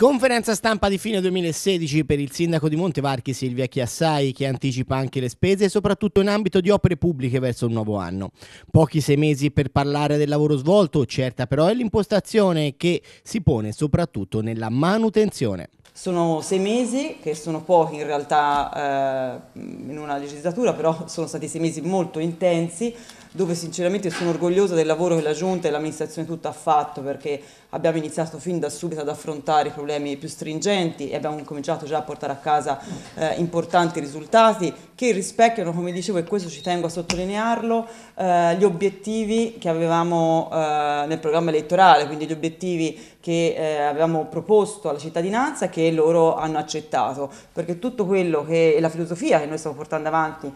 Conferenza stampa di fine 2016 per il sindaco di Montevarchi Silvia Chiassai che anticipa anche le spese soprattutto in ambito di opere pubbliche verso il nuovo anno. Pochi sei mesi per parlare del lavoro svolto, certa però è l'impostazione che si pone soprattutto nella manutenzione. Sono sei mesi, che sono pochi in realtà eh, in una legislatura, però sono stati sei mesi molto intensi, dove sinceramente sono orgogliosa del lavoro che la Giunta e l'amministrazione tutta ha fatto perché abbiamo iniziato fin da subito ad affrontare i problemi più stringenti e abbiamo cominciato già a portare a casa eh, importanti risultati che rispecchiano, come dicevo, e questo ci tengo a sottolinearlo, eh, gli obiettivi che avevamo eh, nel programma elettorale, quindi gli obiettivi che eh, avevamo proposto alla cittadinanza e che loro hanno accettato, perché tutto quello che è la filosofia che noi stiamo portando avanti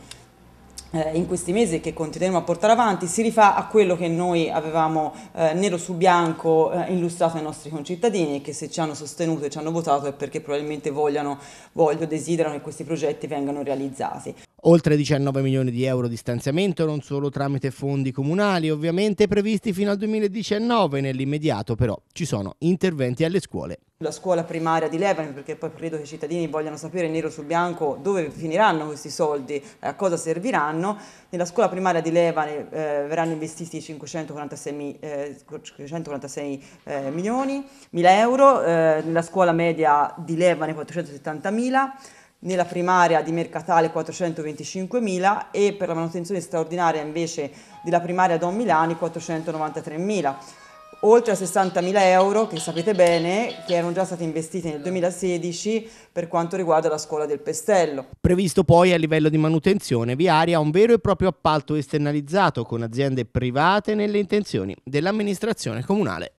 eh, in questi mesi e che continueremo a portare avanti si rifà a quello che noi avevamo eh, nero su bianco eh, illustrato ai nostri concittadini che se ci hanno sostenuto e ci hanno votato è perché probabilmente vogliono, voglio, desiderano che questi progetti vengano realizzati. Oltre 19 milioni di euro di stanziamento non solo tramite fondi comunali, ovviamente previsti fino al 2019, nell'immediato però ci sono interventi alle scuole la scuola primaria di Lebanon, perché poi credo che i cittadini vogliano sapere nero su bianco dove finiranno questi soldi, e eh, a cosa serviranno. Nella scuola primaria di Lebanon eh, verranno investiti 546, eh, 546 eh, milioni, 1000 euro, eh, nella scuola media di Lebanon 470 mila, nella primaria di Mercatale 425 mila e per la manutenzione straordinaria invece della primaria Don Milani 493 mila oltre a 60.000 euro, che sapete bene, che erano già stati investiti nel 2016 per quanto riguarda la scuola del Pestello. Previsto poi a livello di manutenzione viaria un vero e proprio appalto esternalizzato con aziende private nelle intenzioni dell'amministrazione comunale.